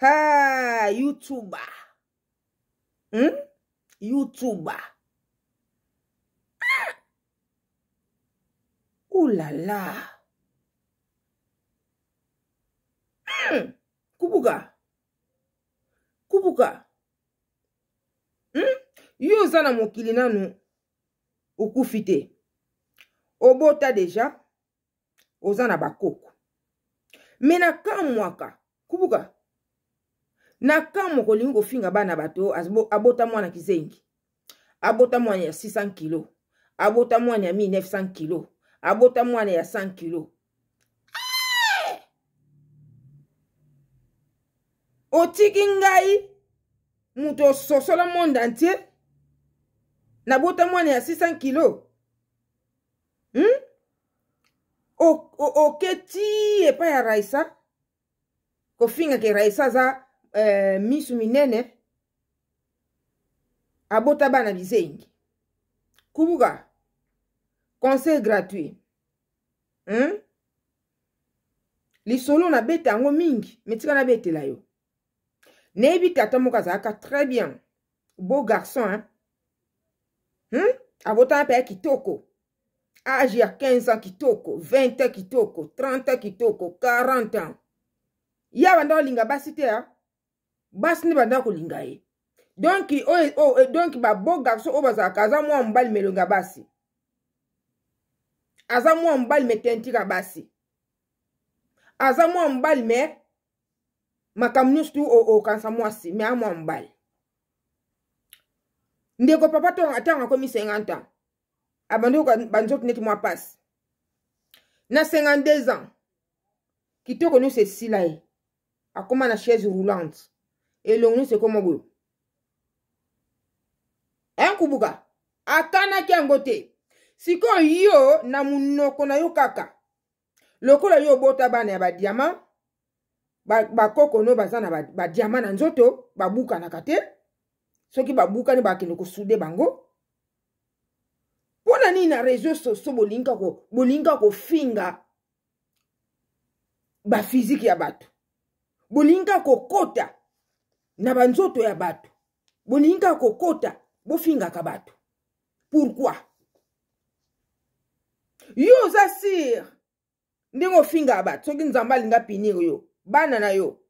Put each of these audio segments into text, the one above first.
Ha, YouTuber. Hmm? YouTuber. Koulala. Ah! Hmm. Koubouka. Koubouka. Hmm? Yon zanamon kilinan nou. Ou koufite. Ou bota deja. oza na bakoko me na ka mwaka kubuka na ka moko olingi kofinga bana bato abota mwana kizengi abota mwana ya 600 kilo abota mwana ya 1900 kilo abota mwana ya 100 kilo otiki ngai moto ososola monde entier nabota mwana ya 600 kilo hmm? oke ti epai ya raisa kofinga ke raisa aza uh, misu minene abota bana bizengi kubuka conseil gratuit hmm? lisolo nabeta yango mingi me tika nabetela yo nayebi tata moko azalaka très bien beau garçon hein? Hmm? abotana mpe ya kitoko age ya 15 ans kitoko 20 ans kitoko 30 ans kitoko 40 ans ya banda kolinga basi te ya ah? basi nde banda kolinga ye donk oyo oh, eh, donk babo garso oyo bazalaka aza mwa mobali melonga basi aza mwa mobali me tentika basi aza mwa mobali me makambo nyonso tu okanisa mwasi me a mwa mobali ndeko papa ntango akomi 50 ans abandi banzoto neti mwa mpasi na 52 ans kitoko nyonso esila ye akóma na chaise roulante elongo nyonso ekóma boyo enkubuka akanaki yango te sikoyo yo na munoko na yo kaka lokola yo obota bana ya badiama bakoko ba no baza na badiama ba na nzoto babukanaka te soki babukani bakende kosude bango nani na réseau soso bolinga kofinga bafiziki ya bato bolinga kokota na banzoto ya bato bolinga kokota bofingaka bato pourkui yo oza sire ndenge ofingaka bato soki nzambe alinga pinir yo bana na yo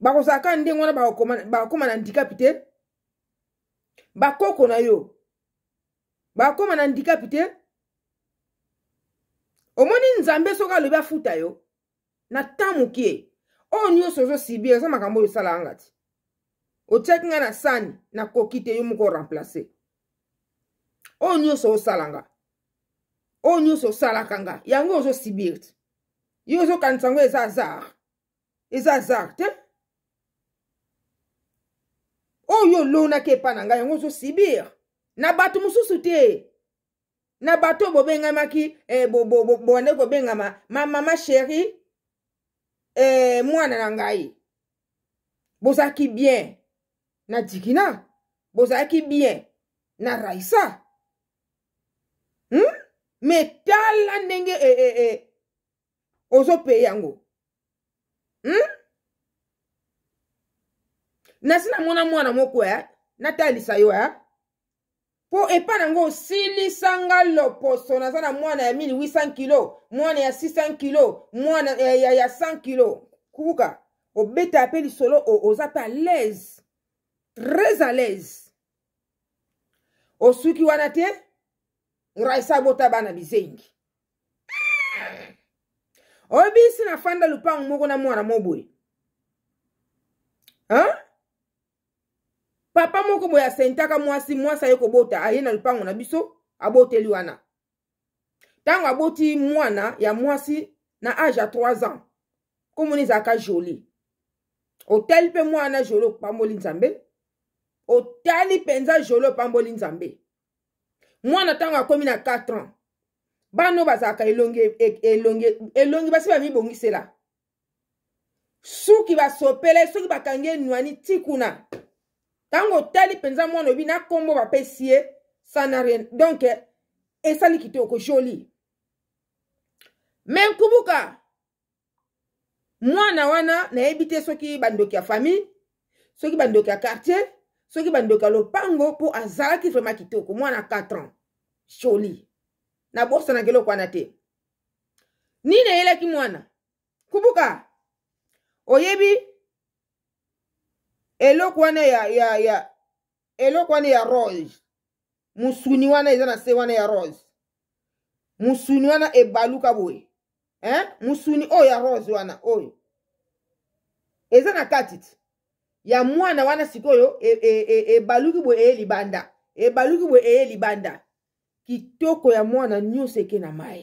bakozalaka ndenge wana bakokoma na ndikapi te bakoko na yo bakóma na ndikapi te omoni nzambe soki alobi afuta yo na ntan mokie oyo nyonso ozosibi eza makambo oyo osala yanga ti otiaki ngai na sani nakoki te yo moko oremplace oyo nyonso osalanga oyo nyonso osalaka nga yango ozosibir ti yo ozokanisa yango eza azar eza azar te oyo olonaki epa na ngai yango ozosibir na bato mosusu te na bato oyo bobengamaki eh, bonde kobengama ma mama sheri eh, mwana na ngai bozalaki bien na dikina bozalaki bien na raisa hmm? me tala ndenge eh, eh, eh. ozopeye yango hmm? nasi namona mwana moko ya natalisa yo ya mpo epai nango osilisanga loposo naza na mwana ya 1800 kilo mwana ya 600 kilo mwana ya, ya, ya 100 kilo kuka obeta mpe lisolo oza mpe alaise très alaise osuki wana te raisa bota bana bizengi oyebisi nafanda lupango moko na mwana moboye hein papa moko boye asentaka mwasi mwasi aye kobota aye na lopango na biso aboteli wana ntango aboti mwana ya mwasi na age ya 3 ans komona ezalaka joli otali mpe mwana joli opamboli nzambe otali mpenza joli opamboli nzambe mwana ntango akomi na 4 ans bana oyo bazalaka elongi e, elongi elongi basi bamibongisela soki basopele soki bakangi enwani ti kuna ntango otali mpenza mwana oyebi na nkombo bapesi ye sana rien donk esali kitoko joli me nkubuka mwana wana nayebi te soki bandoki ya famille soki bandoki ya quartier soki bandoki ya lopango mpo azalaki vraimen kitoko mwana 4 ans joli nabosanaki eloko wana te nini eyelaki mwana kubuka oyebi eloko wana ya, ya, ya eloko wana ya roge mosuni wana eza na se wana ya rose mosuni wana ebaluka boye hein mosuni oyo ya rose wana oyo eza na kati ti ya mwana wana sikoyo ebaluki e, e, e, e boye eye libanda ebaluki boye eye libanda kitoko ya mwana nyonso eke na mai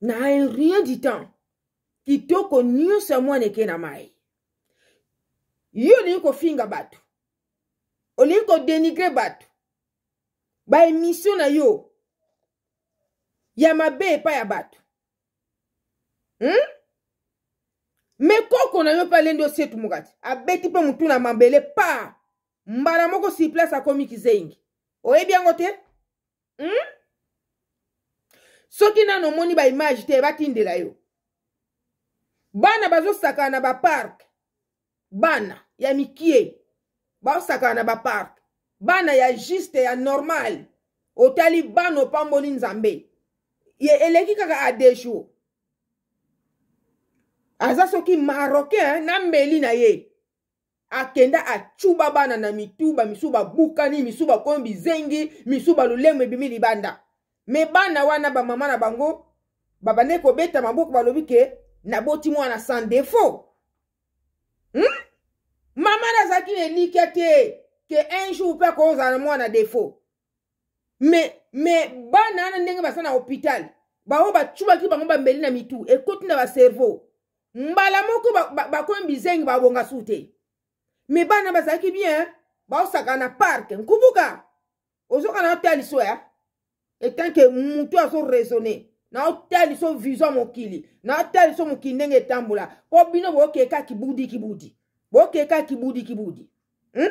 na rien du temps kitoko nyonso ya mwana eke na mai hiyo olingi kofinga bato olingi kodenigre bato baemisio na yo ya mabe epai ya bato hmm? mekoko na yo mpe alendi osetumuka ti abeti mpe motu na mabele pa mbala moko si place akomi kizengi oyebi yango te hmm? soki nano omoni baimage te batindela yo bana bazosakana na baparke bana ya mikie baosakana na baparke bana ya juste ya normal otali bana opamboli nzambe ye eleki kaka adejo aza soki marocain na mbeli na ye akenda acuba bana na mituba misu babukani misu bakomi bizengi misu balolemo ebimi libanda me bana wana bamama na bango babandeki kobeta maboko balobi ke naboti mwana sans defo hmm? neni kɛ te ke un jour pɛ ko ozala mwana defo me me bana wana ndenge baza na hôpital bango bacubaki bango bambeli na mitu ekoti na baserveau mbala moko bakomi bizengi babonga su te me bana bazalaki bien baosaka na parke nkubuka ozoka na otya liso ya etanke mutu azoraisonne na otya liso vizo mokili na otya liso mokili ndenge etambola mpo bino bookeka kibudi kibudi bookeka kibudi kibudi hmm?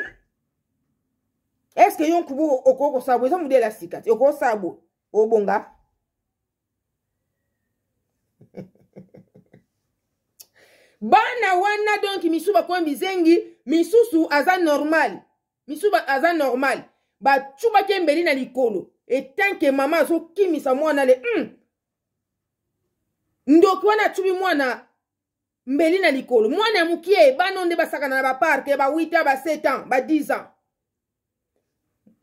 est ce que yo nkubu okokosala boye eza modele ya sika te okokosala boye obonga bana wana donk misu bakomi bizengi misusu aza normal misusu aza normal bacubaki embeli na likolo etanke mama azokimisa mwana le mm. ndoki wana acubi mwana mbeli na likolo mwana ya mokie bana nde basakana na baparke ba 8 ba 7 ans ba 10 ans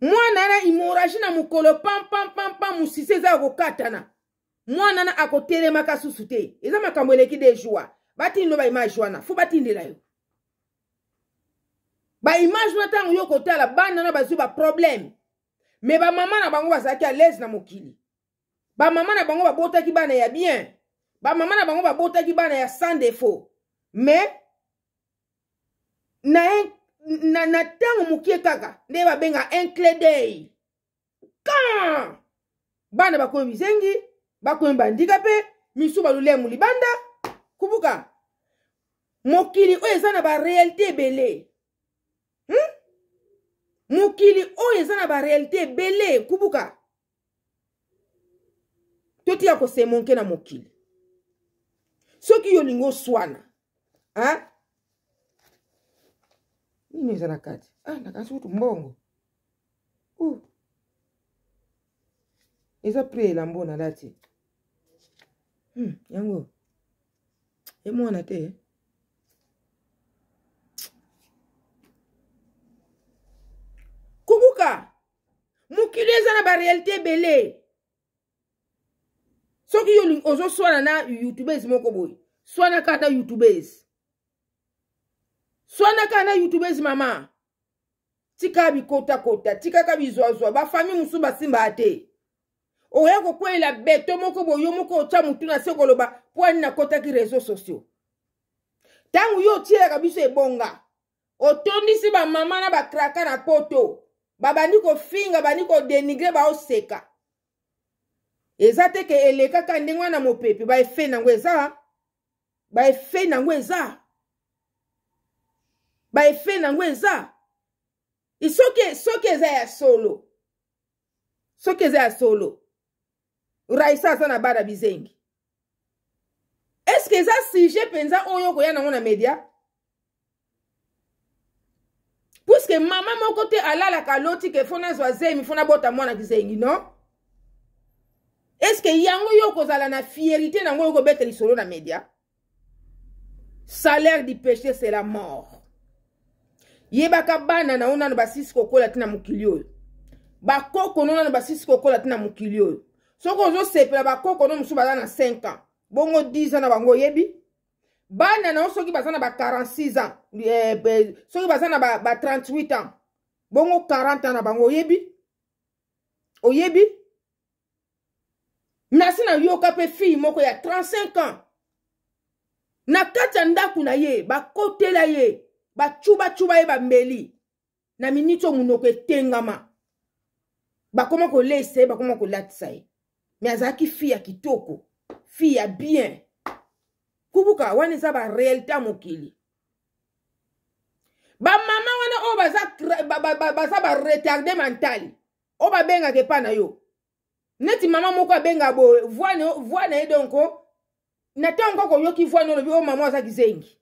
mwana na imoraji na mokolo pampampampam mosise eza ya kokatana mwana na akotelemaka susu te eza makambo eleki de joa batindilo baimage wana fo batindela yo baimage wana ntango yo kotala bana na bazwi baproblème me bamama na bango bazalaki alese na mokili bamama na bango babotaki bana ya bien bamama na bango babotaki bana ya sans défaut mais na, na, na ntango mokie kaka nde babenga inclédey kan bana bakomi bizengi bakomi bandika mpe misu balolemu libanda kubuka mokili oyo eza na barealité ebele hmm? mokili oyo eza na barealité ebele kubuka totika kosemonke na mokili soki yo olingi oswana nini eza na kati ah, nakanisi kutu mbongo eza pri elambo nalati hmm, yango emwana te eh? kukuka mokili eza na barealité ebele soki yo ozoswana na youtubese moko boye swana kaka na youtubese swana kaka na youtubese mama tika bikotakota tikaka bizwazwa bafami mosusu basimba te oya kokwela beto moko boye yo moko otya motu na se koloba mpo ani nakotaki réseau sociaux ntango yo otielaka biso ebonga otondisi bamama na bakraka na poto babandi kofinga bandi kodenigre baoseka eza te ke elekaka ndenge wana mopepe baefe nango eza baefe nango eza baefe nango eza soki soki eza ya solo soki eza ya solo raisa aza na bana bizengi eske eza sujet mpenza oyo koya nango na media puiske mama moko te alalaka aloti ke fo nazwa zemi fo nabota mwana bizengi non eske yango yo kozala na fierité nango yo kobeta lisolo na media salaire du péché c'est la mort yebaka bana na yo nano basilisi kokola te na mokili oyo bakoko no nano basilisi kokola te na mokili oyo soki ozosepela bakoko no mosusu baza na 5 ans bongo 10 ans na bango oyebi bana na yo soki baza na ba 46 ans eh, eh, soki baza na ba, ba 38 ans bongo 40 ans na bango oyebi oyebi na asi na yoka mpe fille moko ya 35 ans na kati ya ndako na ye bakotela ye bacubacuba ye bambeli na miniti oyo monoko etengama bakoma kolesa ye bakoma kolatisa ye me azalaki fille ya kitoko fille ya bien kubuka wana eza barealité ya mokili bamama wana oyo baza baretarde mentale oyo babengaka epa na yo neti mama moko abengaka boye voi na ye donko na ntango kaka oyoki voi na olobi oyo oh, mama azaki zengi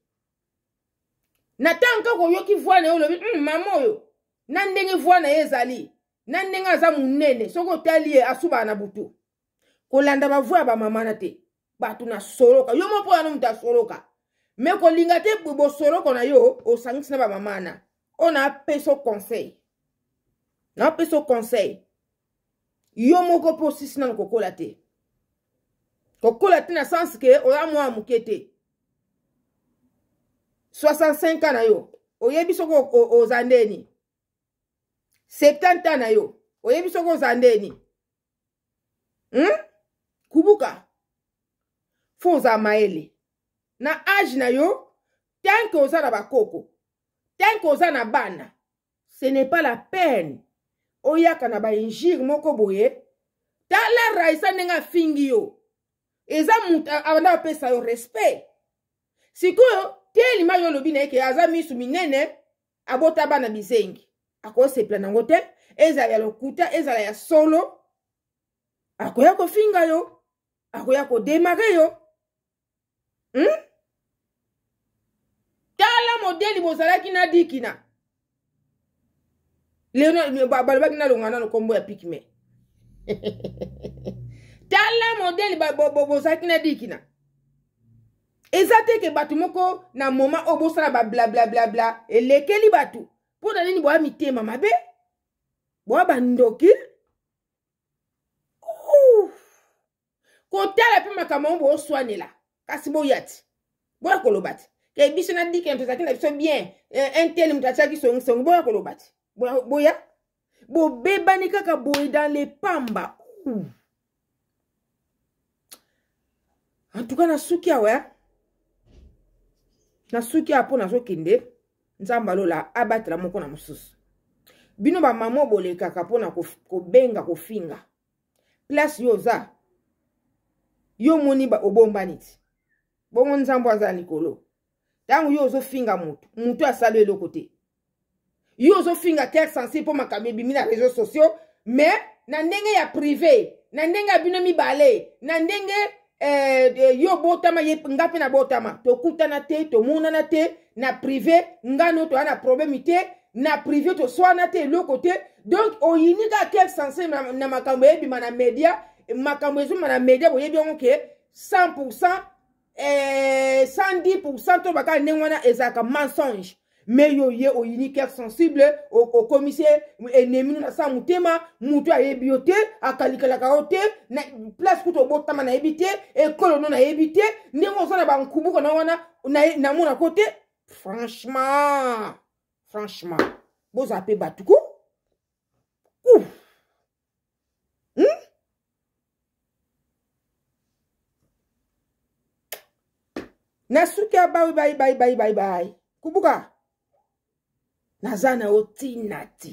na ntango kaka oyoki voi na ye olobi mm, mama oyo na ndenge voi na ye ezali na ndenge aza monene soki otali ye asubaka na butu kolanda bavoi ya bamama na te bato na soloka yo moko wana moto asoloka me kolinga te bosoloko na yo osangisi na bamama na oyo naapesa conseil naapesa conseil yo moko mpo sisi nanu kokola te kokola te na sanse ke oya mwa moke te 65 ans na yo oyebi soko oza ndeni 70 ans na yo oyebi soko oza ndeni hmm? kubuka fo ozala mayele na age na yo tanke oza na bakoko tanke oza na bana ce n'est pas la peine oyaka na bainjire moko boye tala raisa ndenge afingi yo eza moto abanda apesa yo respect sikoyo te elima yo olobi na ye ke aza misu minene abota bana bizengi akosepela nango te ezala ya lokuta ezala ya solo akoya kofinga yo akoya kodemare yo hmm? tala modele bozalaki na dikina lelo balobaki nalonga nano nkombo ya pikme tala modele bozalaki na dikina eza te ke bato moko na moma oyo bosala bablablablabla elekeli bato mpo na nini boya mitema mabe boya bandoki kotala mpe makambo yango booswanela kasi boya ti boya koloba ti ke biso na dikina moto ezalaki na biso bien intel eh, moto atiaki songisongi boya koloba ti boya bobebani kaka boye dans le pamba antuka na suki awa na suki awa mpo nazokende nzambe alola abatela moko na mosusu bino bamama bolekaka mpona kobenga kofinga place yo oza yo moni obombani ti bongo nzambe aza likolo ntango yo ozofinga motu motu asali eloko te ye ozofinga terre sensible mpo makambo ebimi na réseau sociaux mais na ndenge ya privé na ndenge ya bino mibale na ndenge eh, eh yo obotama ye nga mpe nabotama tokutana te tomonana te na privé ngano toya na problème te na privé toswana te eloko te donc oyini kaka terre sensible na, na makambo eyebima na média makambo ezobima na média boyebi yango ke 100 pourcent eh, 110 pourcent to bakala ndenge wana ezalaka mensonge me yo ye oyini sensible okomise enemi nu na sara motema motu ayebi yo te akalikalaka yo te place kutu obotama nayebi te ekolo no nayebi te ndenge oza na bankubuko na wana namonako te franchement franchement bozala mpe batuku hmm? na suki ya bawi bayi bayi bayi bayi bayi kubuka naza na yo ntina te